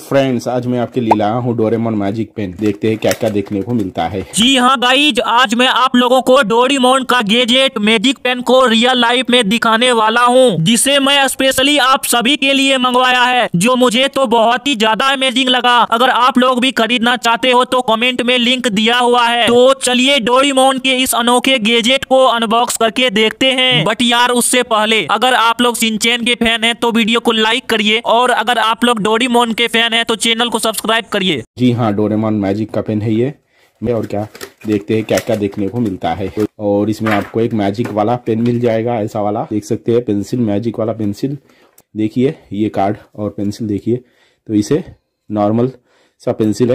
friends आज मैं आपके लिए लाया हूँ डोरेमोन मैजिक पेन देखते हैं क्या क्या देखने को मिलता है जी हाँ गाइज आज मैं आप लोगों को डोरेमोन का गेजेट मैजिक पेन को रियल लाइफ में दिखाने वाला हूँ जिसे मैं स्पेशली आप सभी के लिए मंगवाया है जो मुझे तो बहुत ही ज्यादा अमेजिंग लगा अगर आप लोग भी खरीदना चाहते हो तो कॉमेंट में लिंक दिया हुआ है तो चलिए डोरेमोन के इस अनोखे गेजेट को अनबॉक्स करके देखते है बट यार उससे पहले अगर आप लोग सिंचेन के फैन है तो वीडियो को लाइक करिए और अगर आप लोग डोरीमोन के फैन फैन है तो चैनल को सब्सक्राइब करिए जी हाँ डोरेमोन मैजिक का पेन है ये और क्या देखते हैं क्या क्या देखने को मिलता है और इसमें आपको एक मैजिक वाला पेन मिल जाएगा ऐसा वाला देख सकते हैं पेंसिल मैजिक वाला पेंसिल देखिए ये कार्ड और पेंसिल देखिए तो इसे नॉर्मल सा पेंसिल है